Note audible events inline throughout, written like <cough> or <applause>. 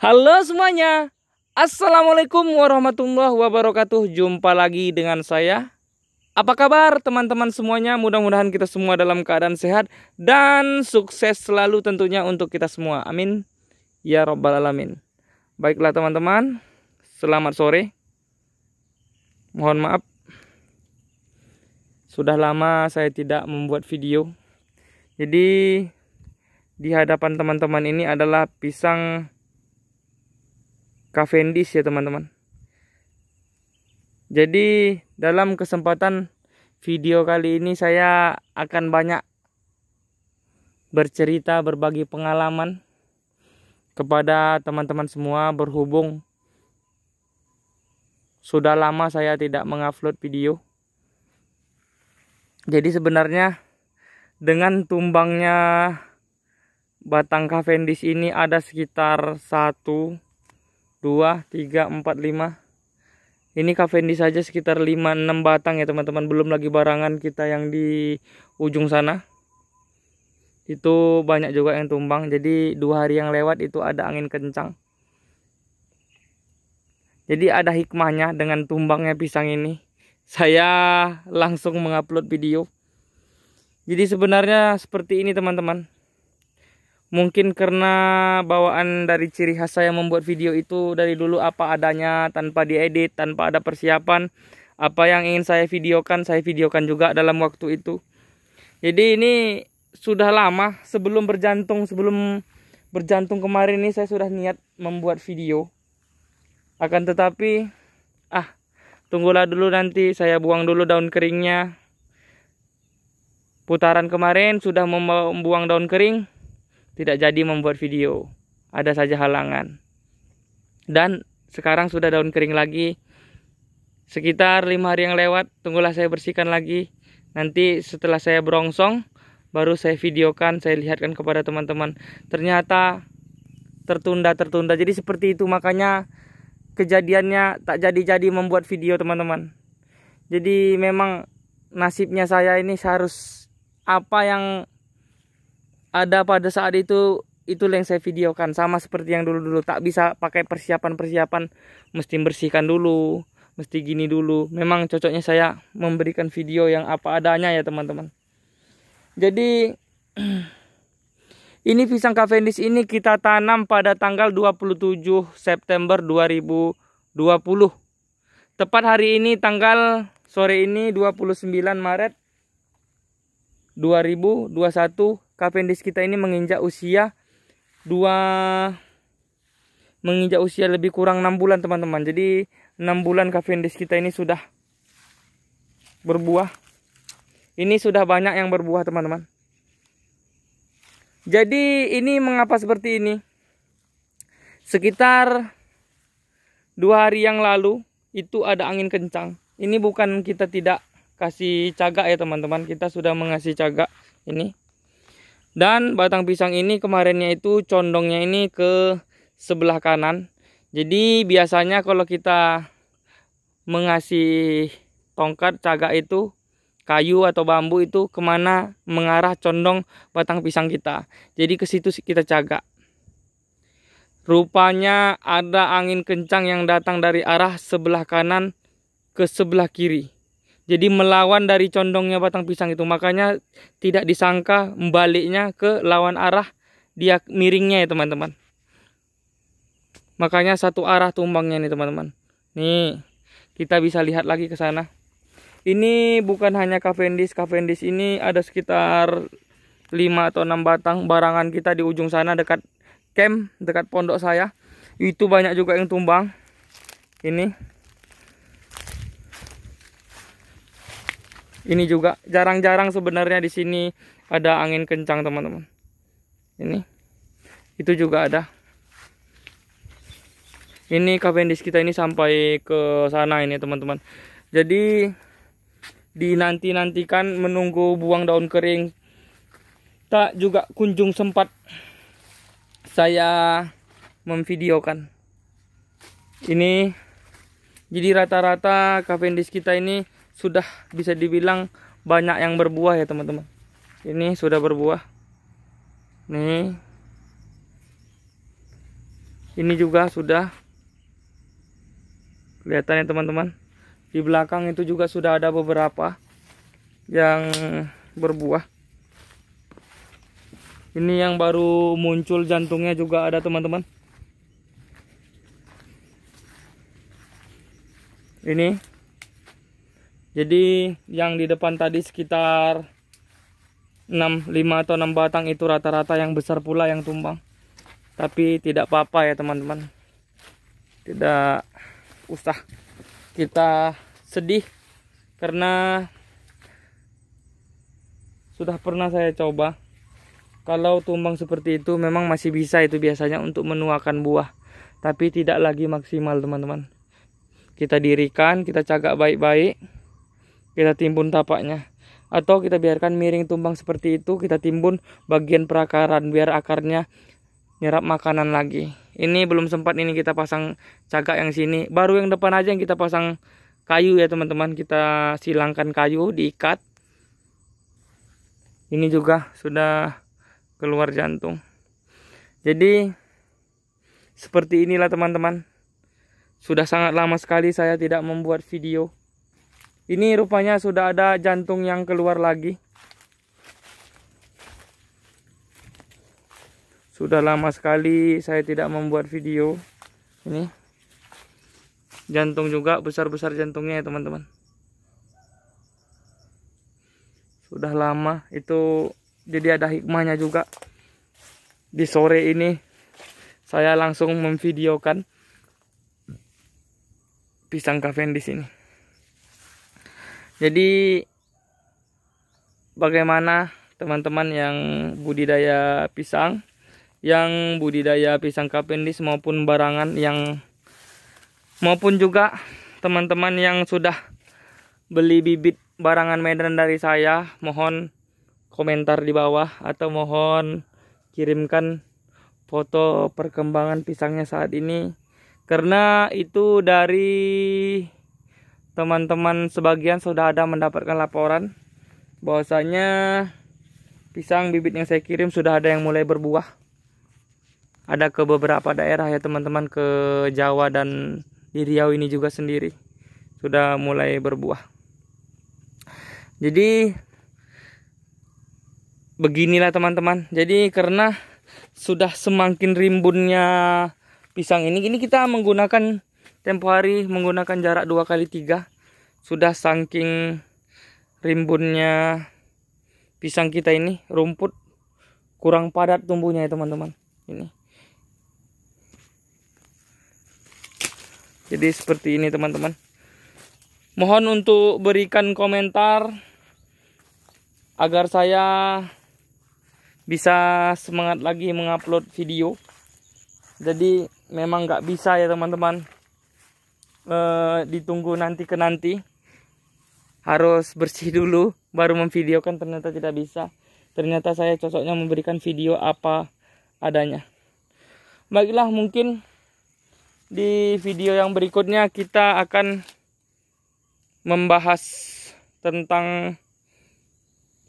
Halo semuanya, Assalamualaikum warahmatullahi wabarakatuh Jumpa lagi dengan saya Apa kabar teman-teman semuanya Mudah-mudahan kita semua dalam keadaan sehat Dan sukses selalu tentunya untuk kita semua Amin Ya Rabbal Alamin Baiklah teman-teman Selamat sore Mohon maaf Sudah lama saya tidak membuat video Jadi Di hadapan teman-teman ini adalah pisang Cavendish ya teman-teman jadi dalam kesempatan video kali ini saya akan banyak bercerita berbagi pengalaman kepada teman-teman semua berhubung sudah lama saya tidak mengupload video jadi sebenarnya dengan tumbangnya batang Cavendish ini ada sekitar satu 2, 3, 4, 5 ini Cavendish saja sekitar 5-6 batang ya teman-teman belum lagi barangan kita yang di ujung sana itu banyak juga yang tumbang jadi dua hari yang lewat itu ada angin kencang jadi ada hikmahnya dengan tumbangnya pisang ini saya langsung mengupload video jadi sebenarnya seperti ini teman-teman Mungkin karena bawaan dari ciri khas saya membuat video itu dari dulu apa adanya, tanpa diedit, tanpa ada persiapan. Apa yang ingin saya videokan, saya videokan juga dalam waktu itu. Jadi ini sudah lama sebelum berjantung, sebelum berjantung kemarin ini saya sudah niat membuat video. Akan tetapi, ah, tunggulah dulu nanti saya buang dulu daun keringnya. Putaran kemarin sudah membuang daun kering tidak jadi membuat video. Ada saja halangan. Dan sekarang sudah daun kering lagi. Sekitar lima hari yang lewat, tunggulah saya bersihkan lagi. Nanti setelah saya berongsong, baru saya videokan, saya lihatkan kepada teman-teman. Ternyata tertunda-tertunda. Jadi seperti itu, makanya kejadiannya tak jadi-jadi membuat video teman-teman. Jadi memang nasibnya saya ini harus apa yang ada pada saat itu itu yang saya videokan sama seperti yang dulu-dulu tak bisa pakai persiapan-persiapan mesti bersihkan dulu mesti gini dulu memang cocoknya saya memberikan video yang apa adanya ya teman-teman jadi <clears throat> ini pisang Cavendish ini kita tanam pada tanggal 27 September 2020 tepat hari ini tanggal sore ini 29 Maret 2021 Cavendish kita ini menginjak usia 2 menginjak usia lebih kurang 6 bulan teman-teman. Jadi 6 bulan Cavendish kita ini sudah berbuah. Ini sudah banyak yang berbuah teman-teman. Jadi ini mengapa seperti ini? Sekitar dua hari yang lalu itu ada angin kencang. Ini bukan kita tidak kasih cagak ya teman-teman kita sudah mengasih cagak ini dan batang pisang ini kemarinnya itu condongnya ini ke sebelah kanan jadi biasanya kalau kita mengasih tongkat cagak itu kayu atau bambu itu kemana mengarah condong batang pisang kita jadi ke situ kita cagak rupanya ada angin kencang yang datang dari arah sebelah kanan ke sebelah kiri jadi melawan dari condongnya batang pisang itu. Makanya tidak disangka membaliknya ke lawan arah dia miringnya ya teman-teman. Makanya satu arah tumbangnya nih teman-teman. Nih, kita bisa lihat lagi ke sana. Ini bukan hanya Cavendish, Cavendish ini ada sekitar 5 atau 6 batang barangan kita di ujung sana dekat camp, dekat pondok saya. Itu banyak juga yang tumbang. Ini ini juga jarang-jarang sebenarnya di sini ada angin kencang teman-teman ini itu juga ada ini Cavendish kita ini sampai ke sana ini teman-teman jadi di nanti nantikan menunggu buang daun kering tak juga kunjung sempat saya memvideokan ini jadi rata-rata Cavendish kita ini sudah bisa dibilang banyak yang berbuah ya teman-teman ini sudah berbuah nih ini juga sudah kelihatan ya teman-teman di belakang itu juga sudah ada beberapa yang berbuah ini yang baru muncul jantungnya juga ada teman-teman ini jadi yang di depan tadi sekitar 6, 5 atau 6 batang itu rata-rata yang besar pula yang tumbang tapi tidak apa-apa ya teman-teman tidak usah kita sedih karena sudah pernah saya coba kalau tumbang seperti itu memang masih bisa itu biasanya untuk menuakan buah tapi tidak lagi maksimal teman-teman kita dirikan kita cagak baik-baik kita timbun tapaknya atau kita biarkan miring tumbang seperti itu kita timbun bagian perakaran biar akarnya nyerap makanan lagi ini belum sempat ini kita pasang cagak yang sini baru yang depan aja yang kita pasang kayu ya teman-teman kita silangkan kayu diikat ini juga sudah keluar jantung jadi seperti inilah teman-teman sudah sangat lama sekali saya tidak membuat video ini rupanya sudah ada jantung yang keluar lagi. Sudah lama sekali saya tidak membuat video. Ini jantung juga besar-besar jantungnya ya teman-teman. Sudah lama itu jadi ada hikmahnya juga. Di sore ini saya langsung memvideokan pisang kafein di sini jadi bagaimana teman-teman yang budidaya pisang yang budidaya pisang kapendis maupun barangan yang maupun juga teman-teman yang sudah beli bibit barangan Medan dari saya mohon komentar di bawah atau mohon kirimkan foto perkembangan pisangnya saat ini karena itu dari teman-teman sebagian sudah ada mendapatkan laporan bahwasanya pisang bibit yang saya kirim sudah ada yang mulai berbuah. Ada ke beberapa daerah ya teman-teman ke Jawa dan di Riau ini juga sendiri sudah mulai berbuah. Jadi beginilah teman-teman. Jadi karena sudah semakin rimbunnya pisang ini, ini kita menggunakan tempo hari menggunakan jarak dua kali tiga sudah saking rimbunnya pisang kita ini rumput kurang padat tumbuhnya ya teman-teman ini jadi seperti ini teman-teman mohon untuk berikan komentar agar saya bisa semangat lagi mengupload video jadi memang nggak bisa ya teman-teman Eh, ditunggu nanti ke nanti harus bersih dulu baru memvideokan ternyata tidak bisa ternyata saya cocoknya memberikan video apa adanya baiklah mungkin di video yang berikutnya kita akan membahas tentang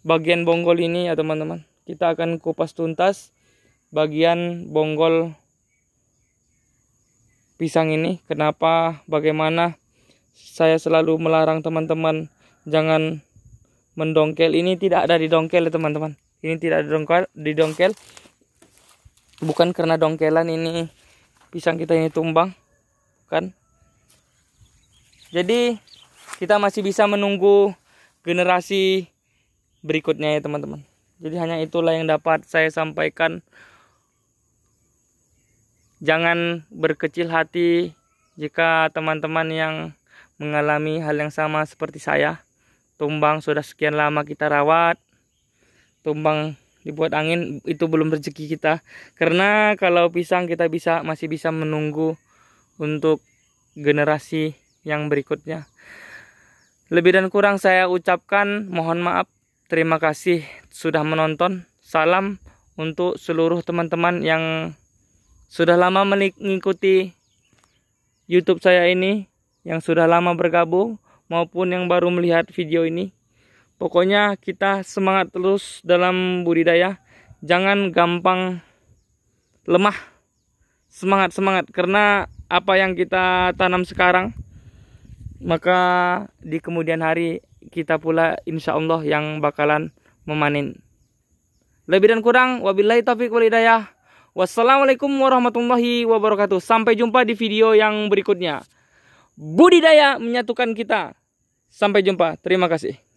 bagian bonggol ini ya teman-teman kita akan kupas tuntas bagian bonggol pisang ini kenapa bagaimana saya selalu melarang teman-teman jangan mendongkel ini tidak ada di dongkel ya teman-teman ini tidak ada dongkel di dongkel bukan karena dongkelan ini pisang kita ini tumbang kan jadi kita masih bisa menunggu generasi berikutnya ya teman-teman jadi hanya itulah yang dapat saya sampaikan jangan berkecil hati jika teman-teman yang mengalami hal yang sama seperti saya tumbang sudah sekian lama kita rawat tumbang dibuat angin itu belum rezeki kita karena kalau pisang kita bisa masih bisa menunggu untuk generasi yang berikutnya lebih dan kurang saya ucapkan mohon maaf terima kasih sudah menonton salam untuk seluruh teman-teman yang sudah lama mengikuti YouTube saya ini, yang sudah lama bergabung maupun yang baru melihat video ini. Pokoknya kita semangat terus dalam budidaya. Jangan gampang lemah. Semangat-semangat karena apa yang kita tanam sekarang maka di kemudian hari kita pula insya Allah yang bakalan memanen. Lebih dan kurang, wabillahi taufiq walidayah. Wassalamualaikum warahmatullahi wabarakatuh. Sampai jumpa di video yang berikutnya. Budidaya menyatukan kita. Sampai jumpa. Terima kasih.